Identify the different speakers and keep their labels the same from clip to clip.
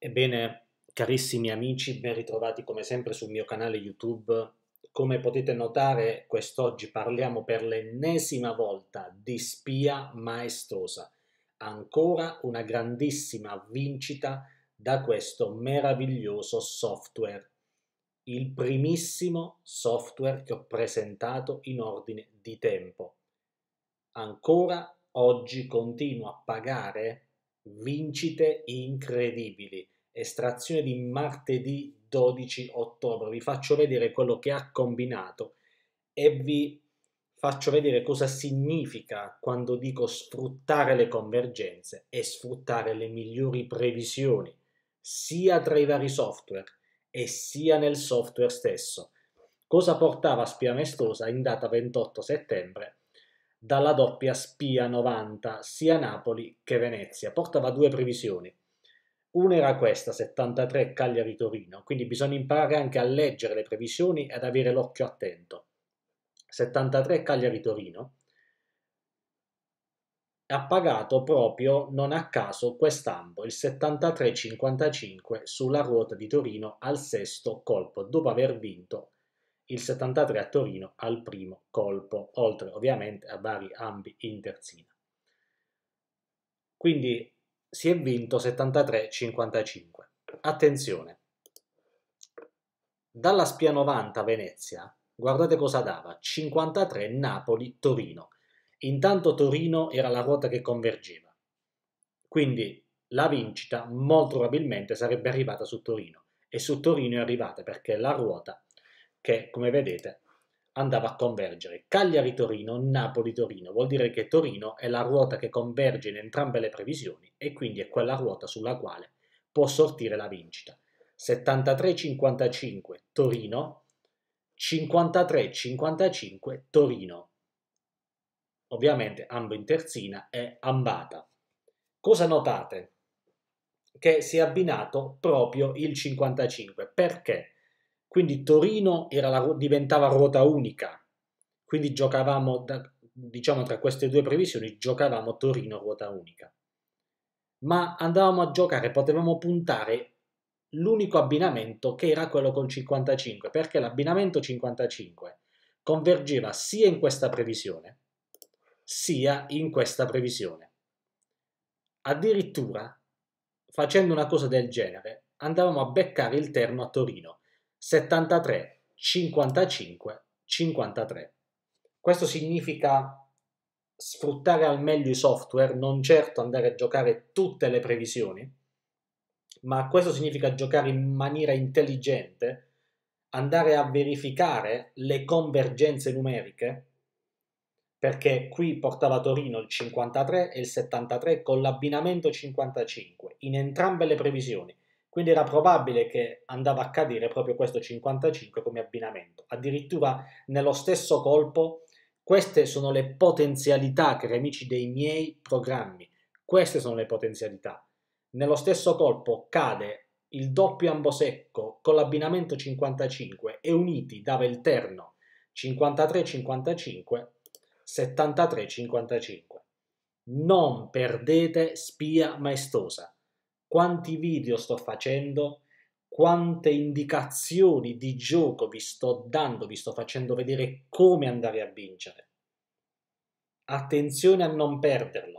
Speaker 1: Ebbene, carissimi amici, ben ritrovati come sempre sul mio canale YouTube. Come potete notare, quest'oggi parliamo per l'ennesima volta di spia maestosa. Ancora una grandissima vincita da questo meraviglioso software. Il primissimo software che ho presentato in ordine di tempo. Ancora oggi continuo a pagare vincite incredibili estrazione di martedì 12 ottobre. Vi faccio vedere quello che ha combinato e vi faccio vedere cosa significa quando dico sfruttare le convergenze e sfruttare le migliori previsioni sia tra i vari software e sia nel software stesso. Cosa portava Spia Mestosa in data 28 settembre dalla doppia Spia 90 sia Napoli che Venezia? Portava due previsioni, una era questa, 73 Cagliari-Torino, quindi bisogna imparare anche a leggere le previsioni e ad avere l'occhio attento. 73 Cagliari-Torino ha pagato proprio, non a caso, quest'ambo, il 73-55 sulla ruota di Torino al sesto colpo, dopo aver vinto il 73 a Torino al primo colpo, oltre ovviamente a vari ambi in terzina. Quindi si è vinto 73-55. Attenzione, dalla spia 90 Venezia, guardate cosa dava, 53 Napoli-Torino. Intanto Torino era la ruota che convergeva, quindi la vincita molto probabilmente sarebbe arrivata su Torino e su Torino è arrivata perché la ruota che, come vedete, andava a convergere. Cagliari-Torino, Napoli-Torino, vuol dire che Torino è la ruota che converge in entrambe le previsioni e quindi è quella ruota sulla quale può sortire la vincita. 73-55 Torino, 53-55 Torino. Ovviamente ambo in terzina e ambata. Cosa notate? Che si è abbinato proprio il 55. Perché? Quindi Torino la, diventava ruota unica, quindi giocavamo, da, diciamo tra queste due previsioni, giocavamo Torino ruota unica. Ma andavamo a giocare, potevamo puntare l'unico abbinamento che era quello col 55, perché l'abbinamento 55 convergeva sia in questa previsione, sia in questa previsione. Addirittura, facendo una cosa del genere, andavamo a beccare il terno a Torino. 73 55 53. Questo significa sfruttare al meglio i software, non certo andare a giocare tutte le previsioni, ma questo significa giocare in maniera intelligente, andare a verificare le convergenze numeriche, perché qui portava Torino il 53 e il 73 con l'abbinamento 55 in entrambe le previsioni quindi era probabile che andava a cadere proprio questo 55 come abbinamento. Addirittura nello stesso colpo, queste sono le potenzialità, cari amici, dei miei programmi. Queste sono le potenzialità. Nello stesso colpo cade il doppio ambosecco con l'abbinamento 55 e uniti dava il terno 53-55, 73-55. Non perdete spia maestosa quanti video sto facendo, quante indicazioni di gioco vi sto dando, vi sto facendo vedere come andare a vincere. Attenzione a non perderlo.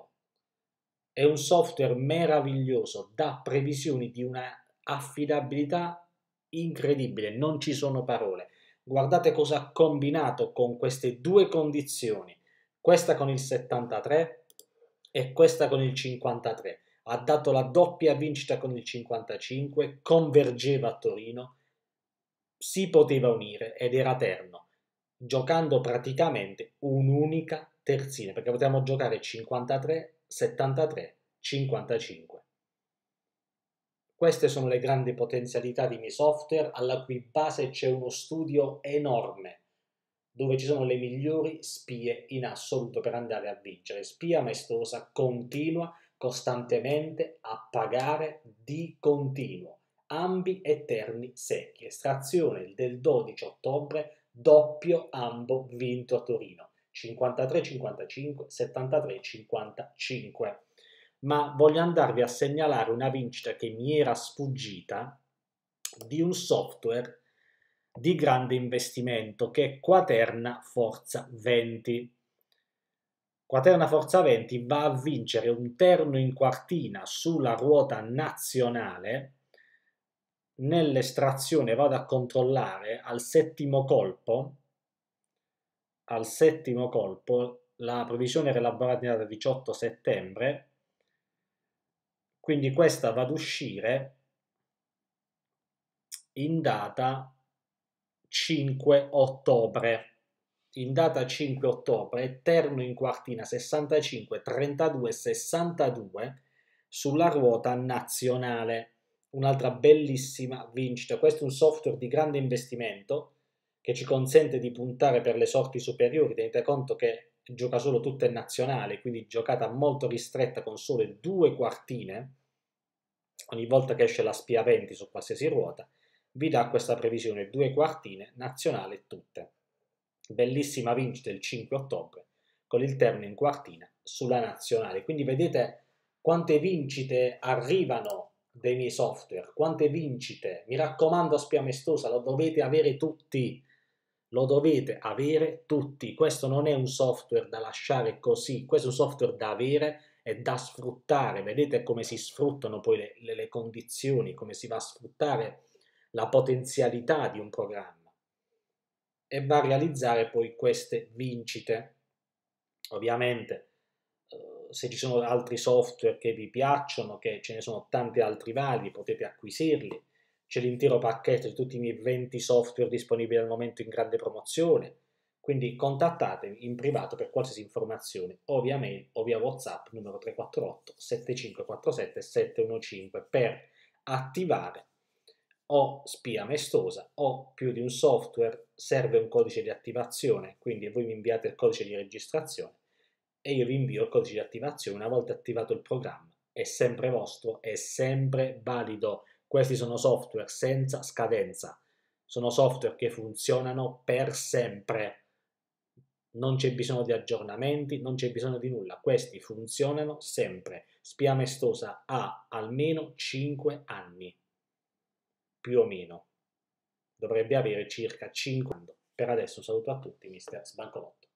Speaker 1: È un software meraviglioso, dà previsioni di una affidabilità incredibile, non ci sono parole. Guardate cosa ha combinato con queste due condizioni, questa con il 73 e questa con il 53 ha dato la doppia vincita con il 55, convergeva a Torino, si poteva unire ed era terno, giocando praticamente un'unica terzina, perché potevamo giocare 53, 73, 55. Queste sono le grandi potenzialità di Mi Software, alla cui base c'è uno studio enorme, dove ci sono le migliori spie in assoluto per andare a vincere. Spia maestosa, continua, costantemente a pagare di continuo ambi eterni secchi. Estrazione del 12 ottobre, doppio ambo vinto a Torino, 53-55, 73-55. Ma voglio andarvi a segnalare una vincita che mi era sfuggita di un software di grande investimento che è Quaterna Forza 20 Quaterna Forza 20 va a vincere un terno in quartina sulla ruota nazionale, nell'estrazione vado a controllare al settimo colpo, al settimo colpo, la previsione era elaborata in data 18 settembre, quindi questa va ad uscire in data 5 ottobre in data 5 ottobre, Terno in quartina 65 32 62 sulla ruota nazionale. Un'altra bellissima vincita. Questo è un software di grande investimento che ci consente di puntare per le sorti superiori. Tenete conto che gioca solo tutte nazionali, quindi giocata molto ristretta con sole due quartine. Ogni volta che esce la spia 20 su qualsiasi ruota, vi dà questa previsione: due quartine nazionale tutte bellissima vincita il 5 ottobre con il termine in quartina sulla nazionale. Quindi vedete quante vincite arrivano dei miei software, quante vincite. Mi raccomando, Spia Mestosa, lo dovete avere tutti. Lo dovete avere tutti. Questo non è un software da lasciare così, questo è un software da avere e da sfruttare. Vedete come si sfruttano poi le, le, le condizioni, come si va a sfruttare la potenzialità di un programma e va a realizzare poi queste vincite. Ovviamente eh, se ci sono altri software che vi piacciono, che ce ne sono tanti altri vari, potete acquisirli. C'è l'intero pacchetto di tutti i miei 20 software disponibili al momento in grande promozione. Quindi contattatemi in privato per qualsiasi informazione o via mail o via WhatsApp numero 348 7547 715 per attivare ho spia mestosa, ho più di un software, serve un codice di attivazione, quindi voi mi inviate il codice di registrazione e io vi invio il codice di attivazione. Una volta attivato il programma, è sempre vostro, è sempre valido. Questi sono software senza scadenza, sono software che funzionano per sempre. Non c'è bisogno di aggiornamenti, non c'è bisogno di nulla, questi funzionano sempre. Spia Mestosa ha almeno 5 anni più o meno. Dovrebbe avere circa 5. Per adesso un saluto a tutti, mister Sbancolotto.